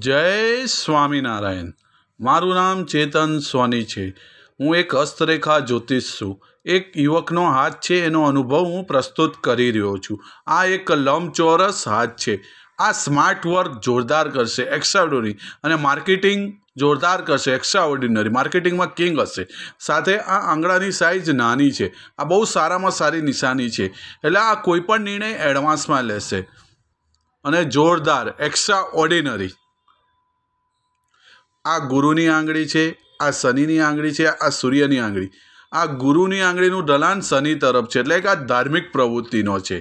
જય સ્વામિનારાયણ મારું નામ ચેતન સ્વની છે હું એક હસ્તરેખા જ્યોતિષ છું એક યુવકનો હાથ છે એનો અનુભવ હું પ્રસ્તુત કરી રહ્યો છું આ એક લંબચોરસ હાથ છે આ સ્માર્ટ વર્ક જોરદાર કરશે એક્સ્ટ્રાઓર્ડિનરી અને માર્કેટિંગ જોરદાર કરશે એક્સ્ટ્રા ઓર્ડિનરી માર્કેટિંગમાં કિંગ હશે સાથે આ આંગળાની સાઇઝ નાની છે આ બહુ સારામાં સારી નિશાની છે એટલે આ કોઈપણ નિર્ણય એડવાન્સમાં લેશે અને જોરદાર એક્સ્ટ્રા ઓર્ડિનરી આ ગુરુની આંગળી છે આ શનિની આંગળી છે આ સૂર્યની આંગળી આ ગુરુની આંગળીનું ઢલાન શનિ તરફ છે એટલે કે આ ધાર્મિક પ્રવૃત્તિનો છે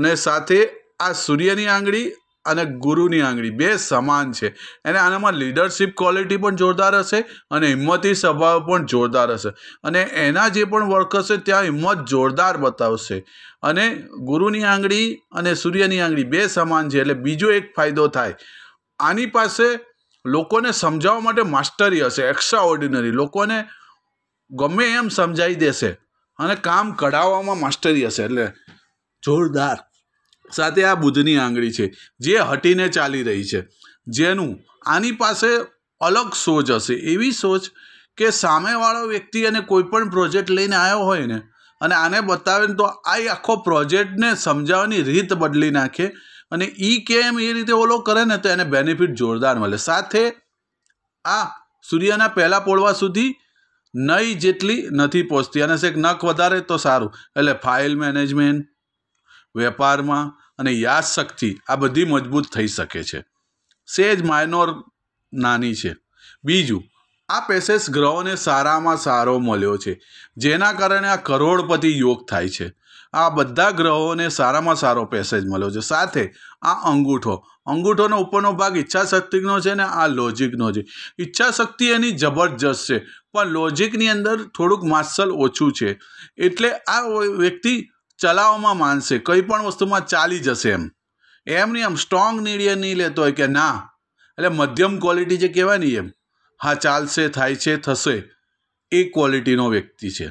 અને સાથે આ સૂર્યની આંગળી અને ગુરુની આંગળી બે સમાન છે અને આનામાં લીડરશિપ ક્વોલિટી પણ જોરદાર હશે અને હિંમતી સ્વભાવ પણ જોરદાર હશે અને એના જે પણ વર્ક હશે ત્યાં હિંમત જોરદાર બતાવશે અને ગુરુની આંગળી અને સૂર્યની આંગળી બે સમાન છે એટલે બીજો એક ફાયદો થાય આની પાસે લોકોને સમજાવવા માટે માસ્ટરી હશે એક્સ્ટ્રા ઓર્ડિનરી લોકોને ગમે એમ સમજાવી દેશે અને કામ કઢાવવામાં માસ્ટરી હશે એટલે જોરદાર સાથે આ બુદ્ધની આંગળી છે જે હટીને ચાલી રહી છે જેનું આની પાસે અલગ સોચ હશે એવી સોચ કે સામેવાળો વ્યક્તિ અને કોઈપણ પ્રોજેક્ટ લઈને આવ્યો હોય ને અને આને બતાવે તો આ આખો પ્રોજેક્ટને સમજાવવાની રીત બદલી નાખે અને એ કેમ એ રીતે ઓલો કરે ને તો એને બેનિફિટ જોરદાર મળે સાથે આ સૂર્યના પહેલાં પોળવા સુધી નહીં જેટલી નથી પહોંચતી અને શેક નખ વધારે તો સારું એટલે ફાઇલ મેનેજમેન્ટ વેપારમાં અને યાદશક્તિ આ બધી મજબૂત થઈ શકે છે સેજ માઇનોર નાની છે બીજું આ પેસેસ ગ્રહોને સારામાં સારો મળ્યો છે જેના કારણે આ કરોડપતિ યોગ થાય છે આ બધા ગ્રહોને સારામાં સારો પેસેજ મળ્યો છે સાથે આ અંગૂઠો અંગૂઠોનો ઉપરનો ભાગ ઈચ્છાશક્તિનો છે ને આ લોજિકનો છે ઈચ્છાશક્તિ એની જબરજસ્ત છે પણ લોજિકની અંદર થોડુંક માર્શલ ઓછું છે એટલે આ વ્યક્તિ ચલાવવામાં માનશે કંઈ પણ વસ્તુમાં ચાલી જશે એમ એમ નહીં આમ સ્ટ્રોંગ નિર્ણય નહીં લેતો હોય કે ના એટલે મધ્યમ ક્વોલિટી જે કહેવાય ને એમ હા ચાલશે થાય છે થશે એ ક્વોલિટીનો વ્યક્તિ છે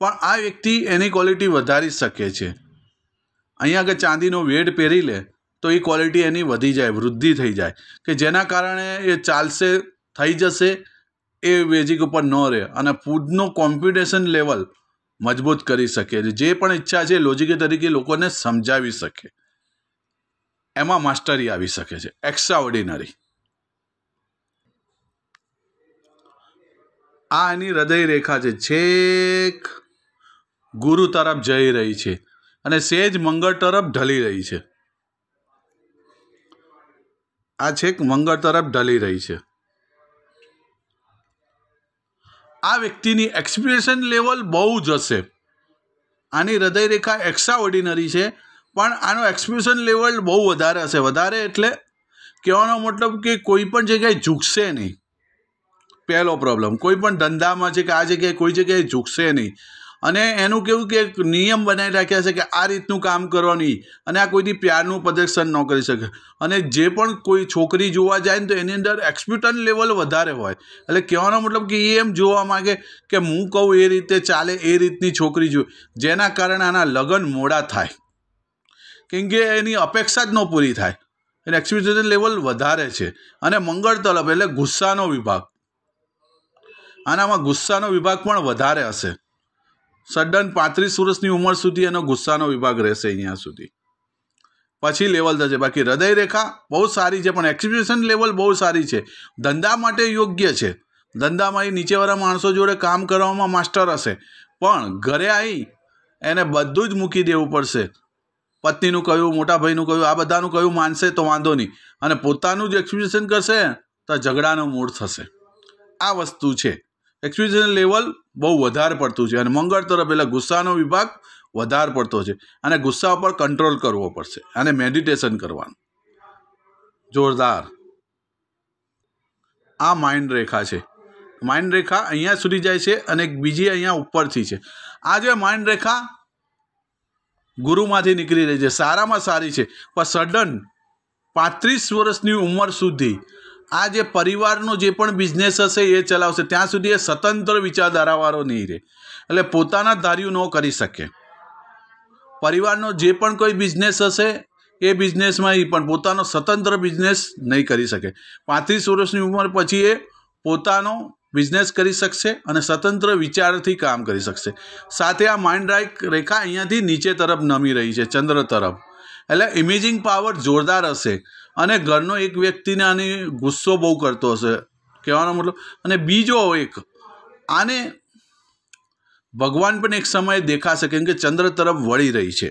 પણ આ વ્યક્તિ એની ક્વોલિટી વધારી શકે છે અહીંયા આગળ ચાંદીનો વેડ પહેરી લે તો એ ક્વોલિટી એની વધી જાય વૃદ્ધિ થઈ જાય કે જેના કારણે એ ચાલશે થઈ જશે એ વેજિક ઉપર ન રહે અને ફૂડનો કોમ્પિટિશન લેવલ મજબૂત કરી શકે જે પણ ઈચ્છા છે લોજિક તરીકે લોકોને સમજાવી શકે એમાં માસ્ટરી આવી શકે છે એક્સ્ટ્રા ઓર્ડિનરી આ એની હૃદય રેખા છે છેક ગુરુ તરફ જઈ રહી છે અને સેજ મંગળ તરફ ઢલી રહી છે આ છેક મંગળ તરફ ઢલી રહી છે આ વ્યક્તિની એક્સપ્રેશન લેવલ બહુ જ હશે આની હૃદયરેખા એક્સ્ટ્રા ઓર્ડિનરી છે પણ આનો એક્સપ્રેશન લેવલ બહુ વધારે હશે વધારે એટલે કહેવાનો મતલબ કે કોઈ પણ જગ્યાએ ઝૂકશે નહીં પહેલો પ્રોબ્લેમ કોઈ પણ ધંધામાં છે કે આ જગ્યાએ કોઈ જગ્યાએ ઝૂકશે નહીં અને એનું કેવું કે નિયમ બનાવી રાખ્યા છે કે આ રીતનું કામ કરવાની અને આ કોઈથી પ્યારનું પ્રદર્શન ન કરી શકે અને જે પણ કોઈ છોકરી જોવા જાય ને તો એની અંદર એક્સપ્યુટન લેવલ વધારે હોય એટલે કહેવાનો મતલબ કે એ એમ જોવા માગે કે હું કહું એ રીતે ચાલે એ રીતની છોકરી જો જેના કારણે આના લગ્ન મોડા થાય કેમ કે એની અપેક્ષા જ ન પૂરી થાય એટલે એક્સપ્યુટન લેવલ વધારે છે અને મંગળ તલબ એટલે ગુસ્સાનો વિભાગ આનામાં ગુસ્સાનો વિભાગ પણ વધારે હશે સડન પાંત્રીસ વર્ષની ઉંમર સુધી એનો ગુસ્સાનો વિભાગ રહેશે અહીંયા સુધી પછી લેવલ થશે બાકી હૃદયરેખા બહુ સારી છે પણ એક્ઝિબિશન લેવલ બહુ સારી છે ધંધા માટે યોગ્ય છે ધંધામાં એ નીચેવાળા માણસો જોડે કામ કરવામાં માસ્ટર હશે પણ ઘરે આવી એને બધું જ મૂકી દેવું પડશે પત્નીનું કહ્યું મોટા ભાઈનું કહ્યું આ બધાનું કહ્યું માનશે તો વાંધો નહીં અને પોતાનું જ એક્ઝિબિશન કરશે તો ઝઘડાનો મૂળ થશે આ વસ્તુ છે એક્ઝિબિશન લેવલ બહુ વધારે પડતું છે અને મંગળ તરફ એટલે ગુસ્સાનો વિભાગ વધારે પડતો છે અને ગુસ્સા ઉપર કંટ્રોલ કરવો પડશે અને મેડિટેશન કરવાનું જોરદાર આ માઇન્ડ રેખા છે માઇન્ડ રેખા અહીંયા સુધી જાય છે અને બીજી અહીંયા ઉપરથી છે આ જે માઇન્ડ રેખા ગુરુમાંથી નીકળી રહી છે સારામાં સારી છે પણ સડન પાંત્રીસ વર્ષની ઉંમર સુધી આ જે પરિવારનો જે પણ બિઝનેસ હશે એ ચલાવશે ત્યાં સુધી એ સ્વતંત્ર વિચારધારાવાળો નહીં રહે એટલે પોતાના ધાર્યું ન કરી શકે પરિવારનો જે પણ કોઈ બિઝનેસ હશે એ બિઝનેસમાં એ પણ પોતાનો સ્વતંત્ર બિઝનેસ નહીં કરી શકે પાંત્રીસ વર્ષની ઉંમર પછી એ પોતાનો બિઝનેસ કરી શકશે અને સ્વતંત્ર વિચારથી કામ કરી શકશે સાથે આ માઇન્ડ રાઇટ રેખા અહીંયાથી નીચે તરફ નમી રહી છે ચંદ્ર તરફ એટલે ઇમેજિંગ પાવર જોરદાર હશે અને ઘરનો એક વ્યક્તિને આની ગુસ્સો બહુ કરતો હશે કહેવાનો મતલબ અને બીજો એક આને ભગવાન પણ એક સમયે દેખાશે કેમ કે ચંદ્ર તરફ વળી રહી છે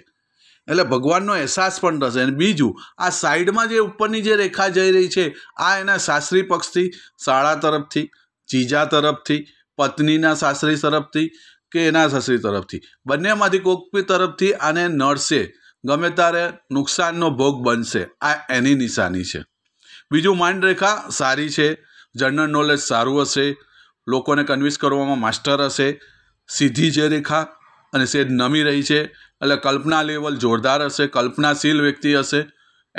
એટલે ભગવાનનો અહેસાસ પણ થશે અને બીજું આ સાઈડમાં જે ઉપરની જે રેખા જઈ રહી છે આ એના સાસરી પક્ષથી શાળા તરફથી જીજા તરફથી પત્નીના સાસરી તરફથી કે એના સાસરી તરફથી બંનેમાંથી કોઈક તરફથી આને નડશે ગમે ત્યારે નુકસાનનો ભોગ બનશે આ એની નિશાની છે બીજું માઇન્ડ રેખા સારી છે જનરલ નોલેજ સારું હશે લોકોને કન્વિન્સ કરવામાં માસ્ટર હશે સીધી જે રેખા અને સેજ નમી રહી છે એટલે કલ્પના લેવલ જોરદાર હશે કલ્પનાશીલ વ્યક્તિ હશે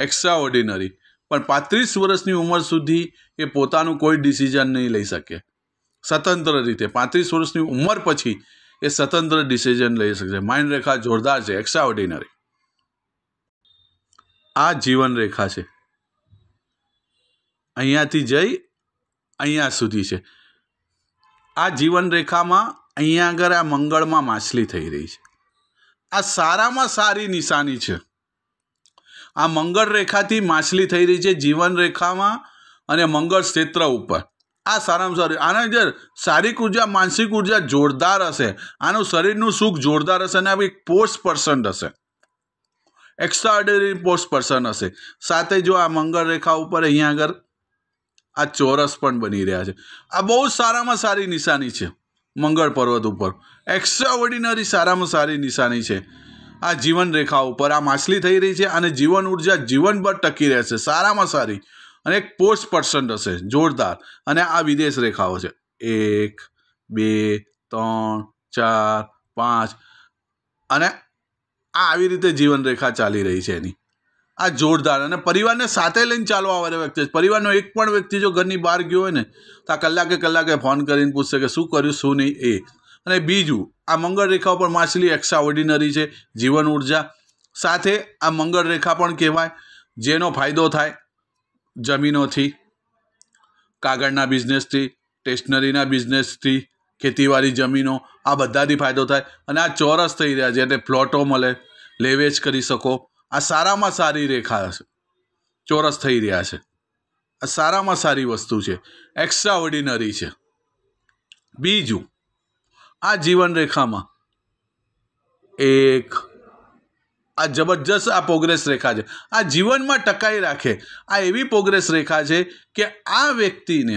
એક્સ્ટ્રા ઓર્ડિનરી પણ પાંત્રીસ વર્ષની ઉંમર સુધી એ પોતાનું કોઈ ડિસિઝન નહીં લઈ શકે સ્વતંત્ર રીતે પાંત્રીસ વર્ષની ઉંમર પછી એ સ્વતંત્ર ડિસિઝન લઈ શકશે માઇન્ડ રેખા જોરદાર છે એક્સ્ટ્રા ઓર્ડિનરી આ જીવનરેખા છે અહીંયાથી જઈ અહીંયા સુધી છે આ જીવનરેખામાં અહીંયા આગળ આ મંગળમાં માછલી થઈ રહી છે આ સારામાં સારી નિશાની છે આ મંગળ રેખાથી માછલી થઈ રહી છે જીવન રેખામાં અને મંગળ ક્ષેત્ર ઉપર આ સારામાં સારી આના અંદર શારીરિક ઉર્જા માનસિક ઉર્જા જોરદાર હશે આનું શરીરનું સુખ જોરદાર હશે અને આ એક પોસ્ટ પર્સન્ટ હશે એક્સ્ટ્રા ઓર્ડિનરી પોસ્ટ પર્સન હશે સાથે જો આ મંગળ રેખા ઉપર અહીંયા આગળ આ ચોરસ પણ બની રહ્યા છે આ બહુ સારામાં સારી નિશાની છે મંગળ પર્વત ઉપર એક્સ્ટ્રા ઓર્ડિનરી સારામાં સારી નિશાની છે આ જીવન રેખા ઉપર આ માછલી થઈ રહી છે અને જીવન ઉર્જા જીવનભર ટકી રહેશે સારામાં સારી અને એક પોસ્ટ પર્સન હશે જોરદાર અને આ વિદેશ રેખાઓ છે એક બે ત્રણ ચાર પાંચ અને આ આવી રીતે જીવનરેખા ચાલી રહી છે એની આ જોરદાર અને પરિવારને સાથે લઈને ચાલવા ચાલવાવાળા વ્યક્તિ પરિવારનો એક પણ વ્યક્તિ જો ઘરની બહાર ગયો હોય ને તો આ કલાકે કલાકે ફોન કરીને પૂછશે કે શું કર્યું શું નહીં એ અને બીજું આ મંગળ રેખા ઉપર માછલી એક્સ્ટ્રા ઓર્ડિનરી છે જીવન ઉર્જા સાથે આ મંગળ રેખા પણ કહેવાય જેનો ફાયદો થાય જમીનોથી કાગળના બિઝનેસથી સ્ટેશનરીના બિઝનેસથી ખેતીવાડી જમીનો આ બધાથી ફાયદો થાય અને આ ચોરસ થઈ રહ્યા છે એટલે પ્લોટો મળે લેવેચ કરી શકો આ સારામાં સારી રેખા છે ચોરસ થઈ રહ્યા છે આ સારામાં સારી વસ્તુ છે એક્સ્ટ્રા ઓર્ડિનરી છે બીજું આ જીવન રેખામાં એક આ જબરજસ્ત આ પ્રોગ્રેસ રેખા છે આ જીવનમાં ટકાઈ રાખે આ એવી પ્રોગ્રેસ રેખા છે કે આ વ્યક્તિને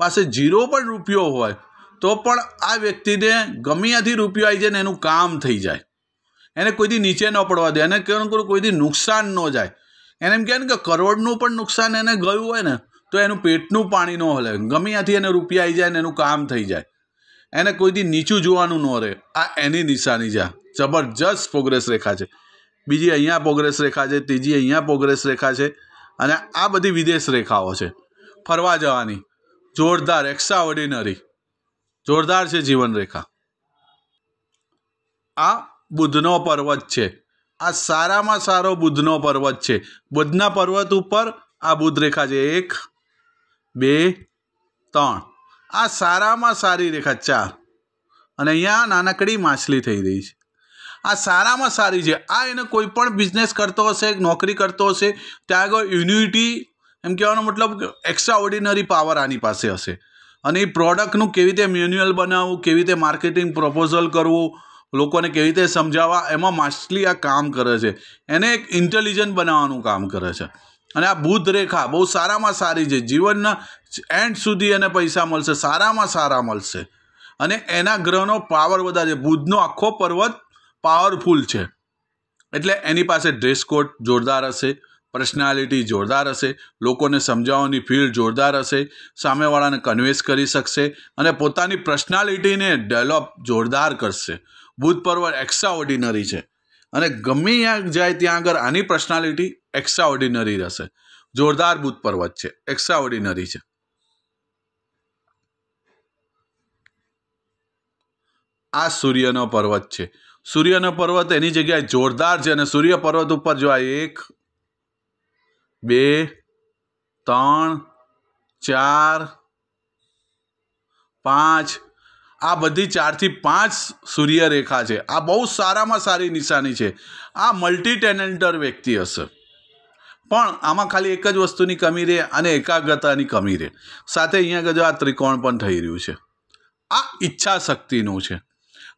પાસે જીરો પણ રૂપિયો હોય તો પણ આ વ્યક્તિને ગમે રૂપિયો આવી જાય ને એનું કામ થઈ જાય એને કોઈથી નીચે ન પડવા દે એને કોઈ કોઈથી નુકસાન ન જાય એને એમ કહે ને કે કરોડનું પણ નુકસાન એને ગયું હોય ને તો એનું પેટનું પાણી ન હલે ગમે એને રૂપિયા આવી જાય ને એનું કામ થઈ જાય એને કોઈથી નીચું જોવાનું ન રહે આ એની નિશાની છે જબરજસ્ત પ્રોગ્રેસ રેખા છે બીજી અહીંયા પ્રોગ્રેસ રેખા છે ત્રીજી અહીંયા પ્રોગ્રેસ રેખા છે અને આ બધી વિદેશ રેખાઓ છે ફરવા જવાની જોરદાર એક્સ્ટ્રા ઓર્ડિનરી જોરદાર છે જીવનરેખા આ બુધનો પર્વત છે આ સારામાં સારો બુધનો પર્વત છે બુધના પર્વત ઉપર આ બુધ રેખા છે એક બે ત્રણ આ સારામાં સારી રેખા ચાર અને અહીંયા નાનકડી માછલી થઈ રહી છે આ સારામાં સારી છે આ એને કોઈ પણ બિઝનેસ કરતો હશે નોકરી કરતો હશે ત્યાં આગળ યુનિટી એમ કહેવાનો મતલબ એક્સ્ટ્રા ઓર્ડિનરી પાવર આની પાસે હશે અને એ પ્રોડક્ટનું કેવી રીતે મેન્યુઅલ બનાવવું કેવી રીતે માર્કેટિંગ પ્રપોઝલ કરવું લોકોને કેવી રીતે સમજાવવા એમાં માસ્ટલી આ કામ કરે છે એને એક ઇન્ટેલિજન્ટ બનાવવાનું કામ કરે છે અને આ બુદ્ધ રેખા બહુ સારામાં સારી છે જીવનના એન્ડ સુધી એને પૈસા મળશે સારામાં સારા મળશે અને એના ગ્રહનો પાવર વધારે છે બુધનો આખો પર્વત પાવરફુલ છે એટલે એની પાસે ડ્રેસ કોડ જોરદાર હશે પર્સનાલિટી જોરદાર હશે લોકોને સમજાવવાની ફીલ જોરદાર હશે સામેવાળાને કન્વેન્સ કરી શકશે અને પોતાની પર્સનાલિટીને ડેવલપ જોરદાર કરશે ભૂતપર્વ એક્સ્ટ્રા ઓર્ડિનરી છે અને ગમે ત્યાં જાય ત્યાં આગળ આની પર્સનાલિટી એક્સ્ટ્રા ઓર્ડિનરી રહેશે જોરદાર ભૂત પર્વત છે એક્સ્ટ્રા ઓર્ડિનરી છે આ સૂર્યનો પર્વત છે સૂર્યનો પર્વત એની જગ્યાએ જોરદાર છે અને સૂર્ય પર્વત ઉપર જો આ એક બે ત્રણ ચાર પાંચ આ બધી ચારથી પાંચ સૂર્યરેખા છે આ બહુ સારામાં સારી નિશાની છે આ મલ્ટી ટેલેન્ટર વ્યક્તિ હશે પણ આમાં ખાલી એક જ વસ્તુની કમી રહે અને એકાગ્રતાની કમી રહે સાથે અહીંયા ગજો આ ત્રિકોણ પણ થઈ રહ્યું છે આ ઈચ્છા શક્તિનું છે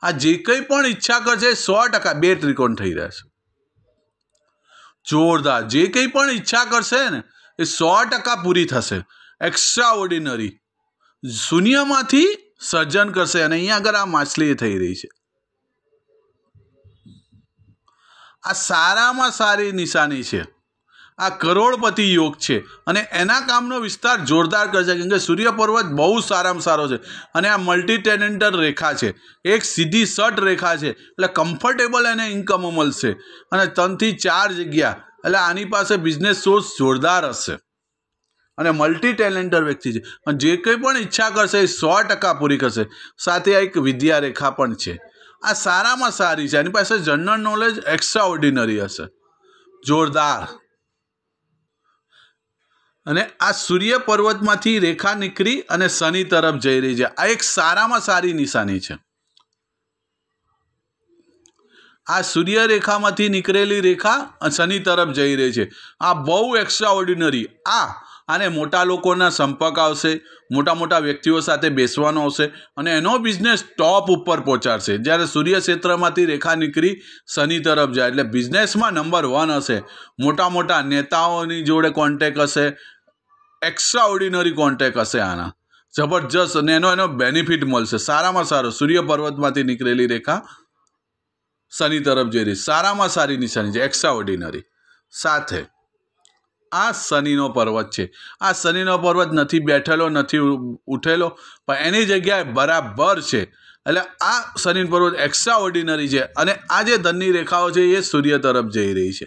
આ જે કંઈ પણ ઈચ્છા કરશે સો ટકા બે ત્રિકોણ થઈ રહ્યા છે જોરદાર જે કંઈ પણ ઈચ્છા કરશે ને એ સો ટકા પૂરી થશે એક્સ્ટ્રા ઓર્ડિનરી શૂન્યમાંથી સર્જન કરશે અને અહીંયા આગળ આ માછલી થઈ રહી છે આ સારામાં સારી નિશાની છે આ કરોડપતિ યોગ છે અને એના કામનો વિસ્તાર જોરદાર કરશે કેમ કે સૂર્ય પર્વત બહુ સારામાં સારો છે અને આ મલ્ટી ટેનેન્ટર રેખા છે એક સીધી સટ રેખા છે એટલે કમ્ફર્ટેબલ એને ઇન્કમો મળશે અને ત્રણથી ચાર જગ્યા એટલે આની પાસે બિઝનેસ સોર્સ જોરદાર હશે અને મલ્ટી ટેલેન્ટર વ્યક્તિ છે અને જે કંઈ પણ ઈચ્છા કરશે એ સો ટકા પૂરી કરશે સાથે આ એક વિદ્યારેખા પણ છે આ સારામાં સારી છે એની પાસે જનરલ નોલેજ એક્સ્ટ્રા ઓર્ડિનરી હશે જોરદાર અને આ સૂર્ય પર્વતમાંથી રેખા નીકળી અને શનિ તરફ જઈ રહી છે આ એક સારામાં સારી નિશાની છે આ સૂર્ય રેખામાંથી નીકળેલી રેખા શનિ તરફ જઈ રહી છે આ બહુ એક્સ્ટ્રા ઓર્ડિનરી આ આને મોટા લોકોના સંપર્ક આવશે મોટા મોટા વ્યક્તિઓ સાથે બેસવાનો આવશે અને એનો બિઝનેસ ટોપ ઉપર પહોંચાડશે જ્યારે સૂર્ય ક્ષેત્રમાંથી રેખા નીકળી શનિ તરફ જાય એટલે બિઝનેસમાં નંબર વન હશે મોટા મોટા નેતાઓની જોડે કોન્ટેક હશે એક્સ્ટ્રા ઓર્ડિનરી કોન્ટેક હશે આના જબરજસ્ત અને એનો એનો બેનિફિટ મળશે સારામાં સારો સૂર્ય પર્વતમાંથી નીકળેલી રેખા શનિ તરફ જઈ રહી સારામાં સારી નિશાની છે એક્સ્ટ્રા ઓર્ડિનરી સાથે આ શનિનો પર્વત છે આ શનિનો પર્વત નથી બેઠેલો નથી ઉઠેલો પણ એની જગ્યાએ બરાબર છે એટલે આ શનિ પર્વત એક્સ્ટ્રા ઓર્ડિનરી છે અને આ જે ધનની રેખાઓ છે એ સૂર્ય તરફ જઈ રહી છે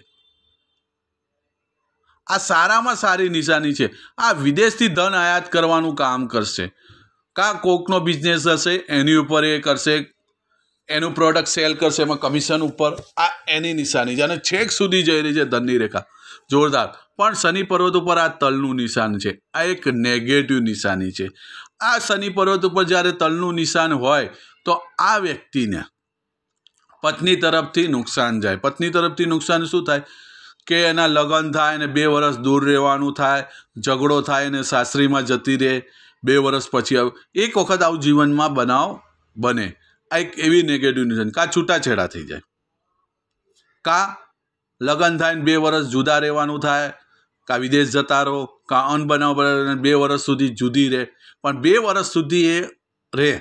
આ સારામાં સારી નિશાની છે આ વિદેશથી ધન આયાત કરવાનું કામ કરશે કાં કોકનો બિઝનેસ હશે એની ઉપર એ કરશે એનું પ્રોડક્ટ સેલ કરશે એમાં કમિશન ઉપર આ એની નિશાની છે અને છેક સુધી જઈ રહી છે ધનની રેખા જોરદાર પણ શનિ પર્વત ઉપર આ તલનું નિશાન છે આ એક નેગેટિવ નિશાની છે આ શનિ પર્વત ઉપર જ્યારે તલનું નિશાન હોય તો આ વ્યક્તિને પત્ની તરફથી નુકસાન જાય પત્ની તરફથી નુકસાન શું થાય કે એના લગ્ન થાય ને બે વર્ષ દૂર રહેવાનું થાય ઝઘડો થાય ને સાસરીમાં જતી રહે બે વર્ષ પછી એક વખત આવું જીવનમાં બનાવ બને આ એક એવી નેગેટિવ ન્યૂઝ કાં છૂટાછેડા થઈ જાય કાં લગ્ન થાય ને બે વર્ષ જુદા રહેવાનું થાય કાં વિદેશ જતા રહો કાં અન્ન બનાવ બે વર્ષ સુધી જુદી રહે પણ બે વર્ષ સુધી એ રહે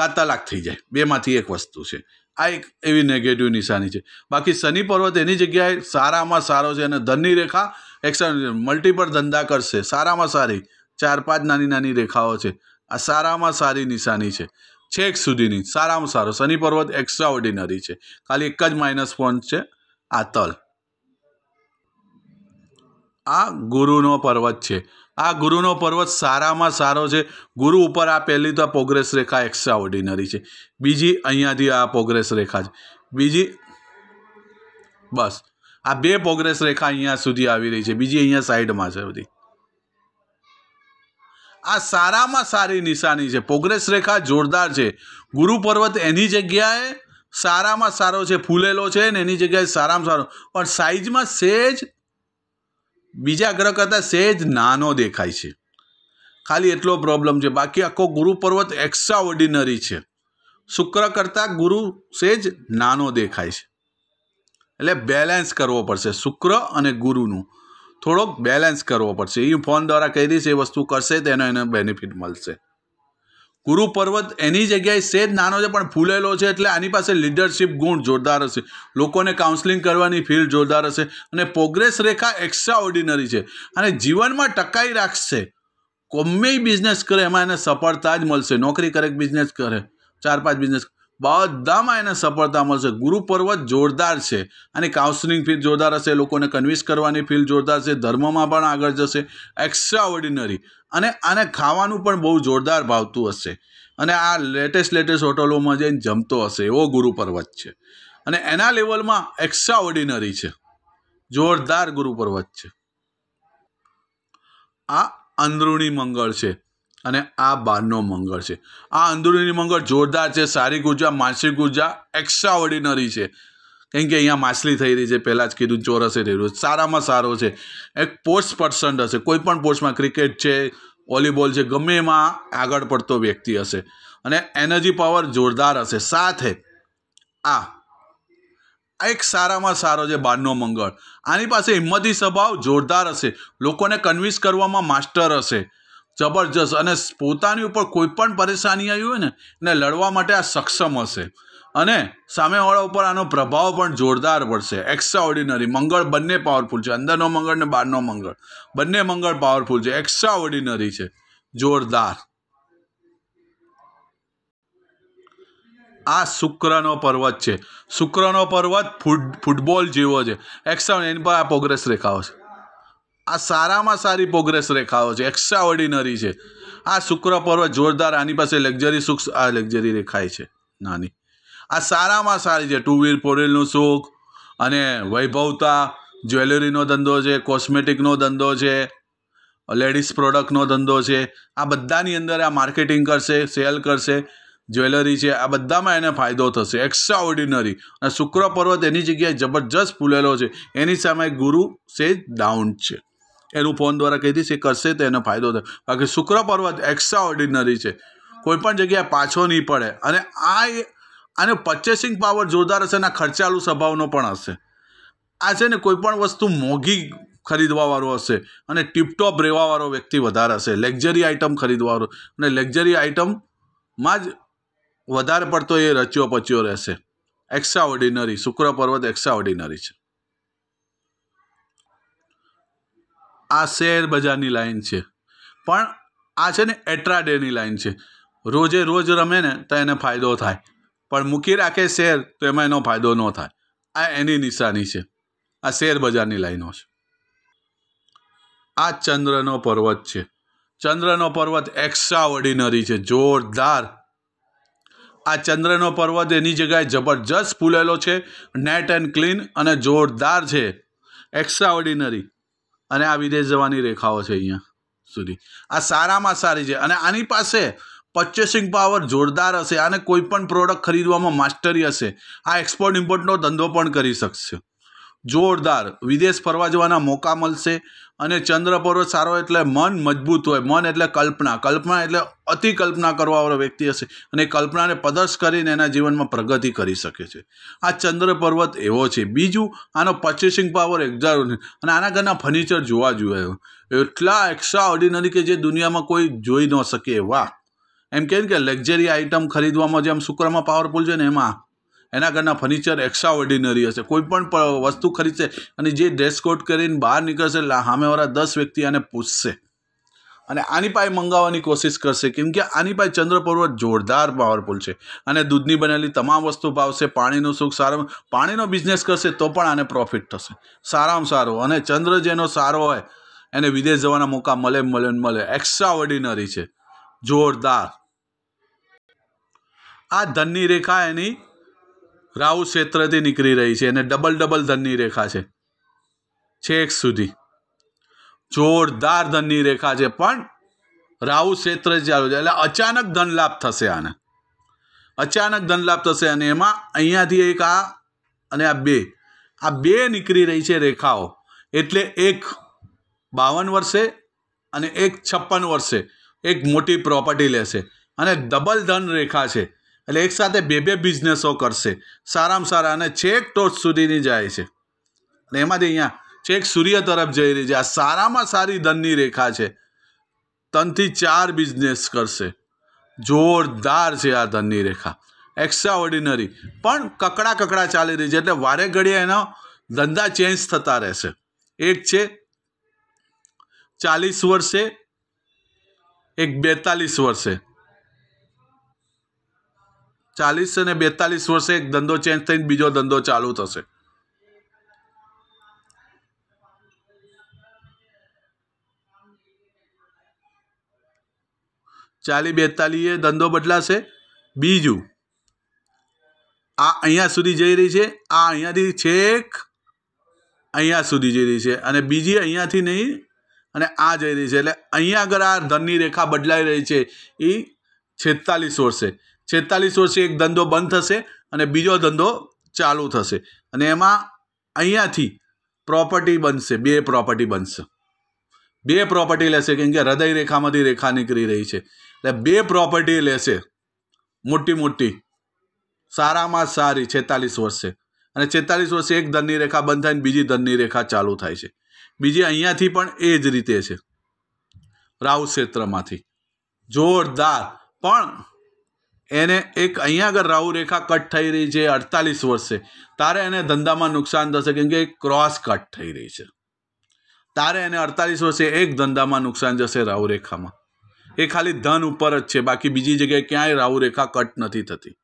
કાં તલાક થઈ જાય બેમાંથી એક વસ્તુ છે આ એક એવી નેગેટિવ નિશાની છે બાકી શનિ પર્વત એની જગ્યાએ સારામાં સારો છે અને ધનની રેખા એક્સટર્નલ મલ્ટીપલ ધંધા કરશે સારામાં સારી ચાર પાંચ નાની નાની રેખાઓ છે આ સારામાં સારી નિશાની છે છેક સુધીની સારામાં સારો શનિ પર્વત એક્સ્ટ્રા ઓર્ડિનરી છે ખાલી એક જ માઇનસ પોઈન્ટ છે આ તલ આ ગુરુનો પર્વત છે આ ગુરુનો પર્વત સારામાં સારો છે ગુરુ ઉપર આ પહેલી તો પ્રોગ્રેસ રેખા એક્સ્ટ્રા ઓર્ડિનરી છે બીજી અહીંયાથી આ પ્રોગ્રેસ રેખા છે બીજી બસ આ બે પ્રોગ્રેસ રેખા અહીંયા સુધી આવી રહી છે બીજી અહીંયા સાઈડમાં છે બધી આ સારામાં સારી નિશાની છે પ્રોગ્રેસ રેખા જોરદાર છે ગુરુ પર્વત એની જગ્યાએ સારામાં સારો છે ફૂલેલો છે ને એની જગ્યાએ સારામાં સારો પણ સાઈઝમાં સેજ બીજા ગ્રહ કરતાં સહેજ નાનો દેખાય છે ખાલી એટલો પ્રોબ્લેમ છે બાકી આખો ગુરુ પર્વત એક્સ્ટ્રા ઓર્ડિનરી છે શુક્ર કરતાં ગુરુ સહેજ નાનો દેખાય છે એટલે બેલેન્સ કરવો પડશે શુક્ર અને ગુરુનું થોડોક બેલેન્સ કરવો પડશે એ ફોન દ્વારા કહી દઈશ એ વસ્તુ કરશે તો એનો એને બેનિફિટ મળશે ગુરુ પર્વત એની જગ્યાએ સેજ નાનો છે પણ ફૂલેલો છે એટલે આની પાસે લીડરશિપ ગુણ જોરદાર હશે લોકોને કાઉન્સલિંગ કરવાની ફીલ જોરદાર હશે અને પ્રોગ્રેસ રેખા એક્સ્ટ્રા ઓર્ડિનરી છે અને જીવનમાં ટકાઈ રાખશે કોમ્ય બિઝનેસ કરે એમાં એને સફળતા જ મળશે નોકરી કરે બિઝનેસ કરે ચાર પાંચ બિઝનેસ બધામાં એને સફળતા મળશે ગુરુ પર્વત જોરદાર છે અને કાઉન્સલિંગ ફીલ જોરદાર હશે લોકોને કન્વિન્સ કરવાની ફીલ જોરદાર છે ધર્મમાં પણ આગળ જશે એક્સ્ટ્રા ઓર્ડિનરી અને આને ખાવાનું પણ બહુ જોરદાર ભાવતું હશે અને આ લેટેસ્ટ લેટેસ્ટ હોટલોમાં જઈને જમતો હશે એવો ગુરુ પર્વત છે અને એના લેવલમાં એક્સ્ટ્રા ઓર્ડિનરી છે જોરદાર ગુરુ પર્વત છે આ અંદરૂણી મંગળ છે અને આ બારનો મંગળ છે આ અંદરૂની મંગળ જોરદાર છે શારીરિક ઉર્જા માનસિક ઉર્જા એક્સ્ટ્રા ઓર્ડિનરી છે કેમ કે અહીંયા માછલી થઈ રહી છે પહેલાં જ કીધું ચોરસે થઈ રહ્યું સારામાં સારો છે એક પોસ્ટ પર્સન્ટ હશે કોઈ પણ પોસ્ટમાં ક્રિકેટ છે વોલીબોલ છે ગમે એમાં આગળ પડતો વ્યક્તિ હશે અને એનર્જી પાવર જોરદાર હશે સાથે આ એક સારામાં સારો છે બારનો મંગળ આની પાસે હિંમતી સ્વભાવ જોરદાર હશે લોકોને કન્વિન્સ કરવામાં માસ્ટર હશે જબરજસ્ત અને પોતાની ઉપર કોઈ પણ પરેશાની આવી હોય ને એને લડવા માટે આ સક્ષમ હશે અને સામેવાળા ઉપર આનો પ્રભાવ પણ જોરદાર પડશે એક્સ્ટ્રા ઓર્ડિનરી મંગળ બંને પાવરફુલ છે અંદરનો મંગળ ને બહારનો મંગળ બંને મંગળ પાવરફુલ છે એક્સ્ટ્રા ઓર્ડિનરી છે જોરદાર આ શુક્રનો પર્વત છે શુક્રનો પર્વત ફૂટ ફૂટબોલ જેવો છે એક્સ્ટ્રા એની પર આ પ્રોગ્રેસ રેખાઓ છે આ સારામાં સારી પ્રોગ્રેસ રેખાઓ છે એક્સ્ટ્રા ઓર્ડિનરી છે આ શુક્ર પર્વત જોરદાર આની પાસે લક્ઝરી સુખ આ લક્ઝરી રેખાય છે નાની આ સારામાં સારી છે ટુ વ્હીલ ફોર વ્હીલનું સુખ અને વૈભવતા જ્વેલરીનો ધંધો છે કોસ્મેટિકનો ધંધો છે લેડીઝ પ્રોડક્ટનો ધંધો છે આ બધાની અંદર આ માર્કેટિંગ કરશે સેલ કરશે જ્વેલરી છે આ બધામાં એને ફાયદો થશે એક્સ્ટ્રા ઓર્ડિનરી અને શુક્ર પર્વત એની જગ્યાએ જબરજસ્ત ફૂલેલો છે એની સામે ગુરુ સેજ ડાઉન છે એનું ફોન દ્વારા કહી દીધી છે કરશે તો એનો ફાયદો થાય બાકી શુક્ર પર્વત એક્સ્ટ્રા ઓર્ડિનરી છે કોઈ પણ જગ્યાએ પાછો નહીં પડે અને આ આને પર્ચેસિંગ પાવર જોરદાર હશે અને ખર્ચાળુ સ્વભાવનો પણ હશે આ છે ને કોઈપણ વસ્તુ મોંઘી ખરીદવાવાળો હશે અને ટીપટોપ રહેવાવાળો વ્યક્તિ વધારે હશે લક્ઝરી આઇટમ ખરીદવાળો અને લક્ઝરી આઇટમમાં જ વધારે પડતો એ રચ્યો પચ્યો રહેશે એક્સ્ટ્રા ઓર્ડિનરી શુક્ર પર્વત એક્સ્ટ્રા ઓર્ડિનરી છે આ શેર બજારની લાઈન છે પણ આ છે ને એટ્રાડેની લાઇન છે રોજે રોજ રમે ને તો એને ફાયદો થાય પણ મૂકી રાખે શેર તો એમાં એનો ફાયદો ન થાય આ એની નિશાની છે આ શેર બજારની લાઈનો છે આ ચંદ્રનો પર્વત છે ચંદ્રનો પર્વત એક્સ્ટ્રા ઓર્ડિનરી છે જોરદાર આ ચંદ્રનો પર્વત એની જગ્યાએ જબરજસ્ત ફૂલેલો છે નેટ એન્ડ ક્લીન અને જોરદાર છે એક્સ્ટ્રા ઓર્ડિનરી અને આ વિદેશ જવાની રેખાઓ છે અહીંયા સુધી આ સારામાં સારી છે અને આની પાસે પર્ચેસિંગ પાવર જોરદાર હશે અને કોઈ પણ પ્રોડક્ટ ખરીદવામાં માસ્ટરી હશે આ એક્સપોર્ટ ઇમ્પોર્ટનો ધંધો પણ કરી શકશે જોરદાર વિદેશ ફરવા જવાના મોકા મળશે અને ચંદ્ર પર્વત સારો એટલે મન મજબૂત હોય મન એટલે કલ્પના કલ્પના એટલે અતિ કલ્પના કરવાવાળો વ્યક્તિ હશે અને કલ્પનાને પદર્શ કરીને એના જીવનમાં પ્રગતિ કરી શકે છે આ ચંદ્ર પર્વત એવો છે બીજું આનો પર્ચેસિંગ પાવર એકઝારો અને આના ઘરના ફર્નિચર જોવા જોઈએ એટલા એક્સ્ટ્રા ઓર્ડિનરી કે જે દુનિયામાં કોઈ જોઈ ન શકે વાહ એમ કહે કે લક્ઝરી આઇટમ ખરીદવામાં જેમ શુક્રમાં પાવરફુલ છે ને એમાં એના કરતાં ફર્નિચર એક્સ્ટ્રા ઓર્ડિનરી હશે કોઈ પણ વસ્તુ ખરીદશે અને જે ડ્રેસ કોડ કરીને બહાર નીકળશે સામેવાળા દસ વ્યક્તિ આને પૂછશે અને આની પાસે મંગાવવાની કોશિશ કરશે કેમ કે આની પાસે ચંદ્ર પર્વત જોરદાર પાવરફુલ છે અને દૂધની બનેલી તમામ વસ્તુ ભાવશે પાણીનું સુખ સારું પાણીનો બિઝનેસ કરશે તો પણ આને પ્રોફિટ થશે સારામાં સારો અને ચંદ્ર જેનો સારો હોય એને વિદેશ જવાના મોકા મળે મળે મળે એક્સ્ટ્રા ઓર્ડિનરી છે જોરદાર આ ધનની રેખા એની રાહુ ક્ષેત્રથી નીકળી રહી છે અને ડબલ ડબલ ધનની રેખા છે છેક સુધી જોરદાર ધનની રેખા છે પણ રાહુ ક્ષેત્ર ચાલુ છે એટલે અચાનક ધન લાભ થશે આને અચાનક ધન લાભ થશે અને એમાં અહીંયાથી એક આ અને આ બે આ બે નીકળી રહી છે રેખાઓ એટલે એક બાવન વર્ષે અને એક છપ્પન વર્ષે એક મોટી પ્રોપર્ટી લેશે અને ડબલ ધન રેખા છે એટલે એક સાથે બે બે બિઝનેસો કરશે સારામાં સારા અને છેક ટોચ સુધીની જાય છે અને એમાંથી અહીંયા છેક સૂર્ય તરફ જઈ રહી છે આ સારામાં સારી ધનની રેખા છે ત્રણથી ચાર બિઝનેસ કરશે જોરદાર છે આ ધનની રેખા એક્સ્ટ્રા ઓર્ડિનરી પણ કકડા કકડા ચાલી રહી છે એટલે વારે ઘડીએ એનો ધંધા ચેન્જ થતા રહેશે એક છે ચાલીસ વર્ષે એક બેતાલીસ વર્ષે ચાલીસ અને બેતાલીસ વર્ષે એક ધંધો ચેન્જ થઈને બીજો ધંધો ચાલુ થશે ચાલી એ ધંધો બદલાશે બીજું આ અહીંયા સુધી જઈ રહી છે આ અહીંયાથી છેક અહીંયા સુધી જઈ રહી છે અને બીજી અહીંયાથી નહીં અને આ જઈ રહી છે એટલે અહીંયા આગળ આ ધનની રેખા બદલાઈ રહી છે એ છેતાલીસ વર્ષે છેતાલીસ વર્ષે એક ધંધો બંધ થશે અને બીજો ધંધો ચાલુ થશે અને એમાં અહીંયાથી પ્રોપર્ટી બનશે બે પ્રોપર્ટી બનશે બે પ્રોપર્ટી લેશે કેમ કે હૃદય રેખામાંથી રેખા નીકળી રહી છે એટલે બે પ્રોપર્ટી લેશે મોટી મોટી સારામાં સારી છેતાલીસ વર્ષે અને છેતાલીસ વર્ષે એક ધનની રેખા બંધ થાય બીજી ધનની રેખા ચાલુ થાય છે બીજી અહીંયાથી પણ એ જ રીતે છે રાહુ ક્ષેત્રમાંથી જોરદાર પણ એને એક અહીંયા આગળ રાહુ રેખા કટ થઈ રહી છે અડતાલીસ વર્ષે તારે એને ધંધામાં નુકસાન થશે કેમ કે ક્રોસ કટ થઈ રહી છે તારે એને અડતાલીસ વર્ષે એક ધંધામાં નુકસાન જશે રાહુ રેખામાં એ ખાલી ધન ઉપર જ છે બાકી બીજી જગ્યાએ ક્યાંય રાહુ રેખા કટ નથી થતી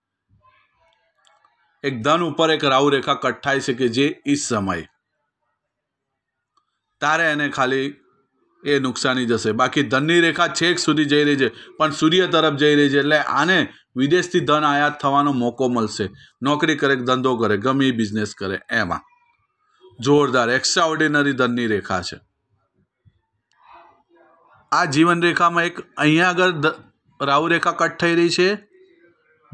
એક ધન ઉપર એક રાહુ રેખા કટ થાય છે કે જે ઈ સમયે તારે એને ખાલી એ નુકસાની જશે બાકી ધનની રેખા છેક સુધી જઈ રહી છે પણ સૂર્ય તરફ જઈ રહી છે એટલે આને વિદેશથી ધન આયાત થવાનો મોકો મળશે નોકરી કરે ધંધો કરે ગમે બિઝનેસ કરે એમાં જોરદાર એક્સ્ટ્રાઓર્ડિનરી ધનની રેખા છે આ જીવન રેખામાં એક અહીંયા આગળ રાહુ રેખા કટ થઈ રહી છે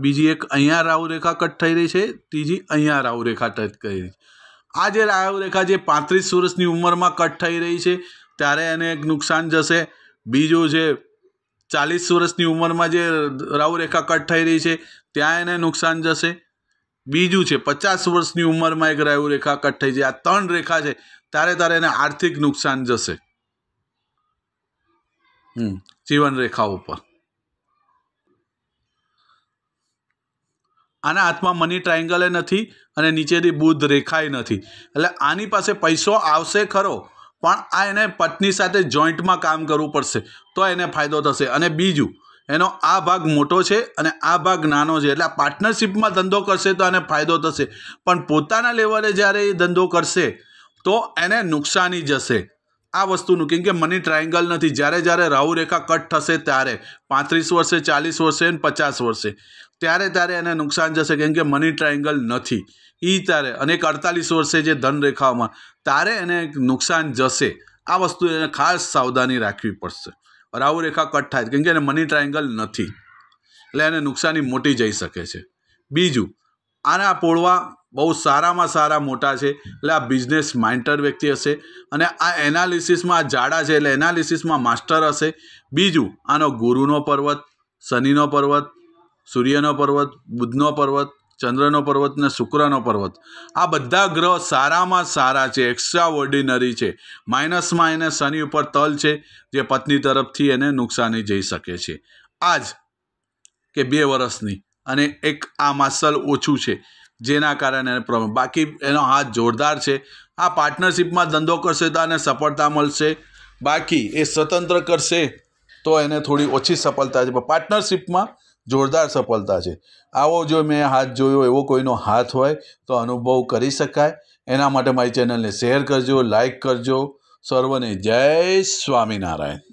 બીજી એક અહીંયા રાહુ રેખા કટ થઈ રહી છે ત્રીજી અહીંયા રાહુ રેખા કટ કરી રહી છે આ જે રાહુ રેખા જે પાંત્રીસ વર્ષની ઉંમરમાં કટ થઈ રહી છે ત્યારે એને એક નુકસાન જશે બીજું છે ચાલીસ વર્ષની ઉંમરમાં જે રાવરેખા કટ થઈ રહી છે ત્યાં એને નુકસાન જશે બીજું છે પચાસ વર્ષની ઉંમરમાં એક રાયુ રેખા કટ થઈ જાય આ ત્રણ રેખા છે તારે તારે એને આર્થિક નુકસાન જશે જીવન રેખા ઉપર આના હાથમાં મની ટ્રાયંગલે નથી અને નીચેથી બુદ્ધ રેખાય નથી એટલે આની પાસે પૈસો આવશે ખરો પણ આ એને પત્ની સાથે જોઈન્ટમાં કામ કરવું પડશે તો એને ફાયદો થશે અને બીજું એનો આ ભાગ મોટો છે અને આ ભાગ નાનો છે એટલે આ પાર્ટનરશિપમાં ધંધો કરશે તો એને ફાયદો થશે પણ પોતાના લેવલે જ્યારે એ ધંધો કરશે તો એને નુકસાની જશે આ વસ્તુનું કેમ કે મની ટ્રાયંગલ નથી જ્યારે જ્યારે રાહુ રેખા કટ થશે ત્યારે પાંત્રીસ વર્ષે ચાલીસ વર્ષે અને પચાસ વર્ષે ત્યારે તારે એને નુકસાન જશે કેમ કે મની ટ્રાયંગલ નથી એ ત્યારે અને એક અડતાલીસ વર્ષે જે ધન રેખાઓમાં તારે એને નુકસાન જશે આ વસ્તુ એને ખાસ સાવધાની રાખવી પડશે રાહુ રેખા કટ થાય કેમ કે એને મની ટ્રાયંગલ નથી એટલે એને નુકસાની મોટી જઈ શકે છે બીજું આના પોળવા બહુ સારામાં સારા મોટા છે એટલે આ બિઝનેસ માઇન્ટર વ્યક્તિ હશે અને આ એનાલિસિસમાં જાડા છે એટલે એનાલિસિસમાં માસ્ટર હશે બીજું આનો ગુરુનો પર્વત શનિનો પર્વત સૂર્યનો પર્વત બુધનો પર્વત ચંદ્રનો પર્વત ને શુક્રનો પર્વત આ બધા ગ્રહ સારામાં સારા છે એક્સ્ટ્રા ઓર્ડિનરી છે માઇનસમાં એને શનિ ઉપર તલ છે જે પત્ની તરફથી એને નુકસાની જઈ શકે છે આજ કે બે વર્ષની અને એક આ માસલ ઓછું છે જેના કારણે એને પ્રોબ્લેમ બાકી એનો હાથ જોરદાર છે આ પાર્ટનરશિપમાં ધંધો કરશે તો એને સફળતા મળશે બાકી એ સ્વતંત્ર કરશે તો એને થોડી ઓછી સફળતા છે પાર્ટનરશિપમાં જોરદાર સફળતા છે આવો જો મેં હાથ જોયો એવો કોઈનો હાથ હોય તો અનુભવ કરી શકાય એના માટે મારી ચેનલને શેર કરજો લાઇક કરજો સર્વને જય સ્વામિનારાયણ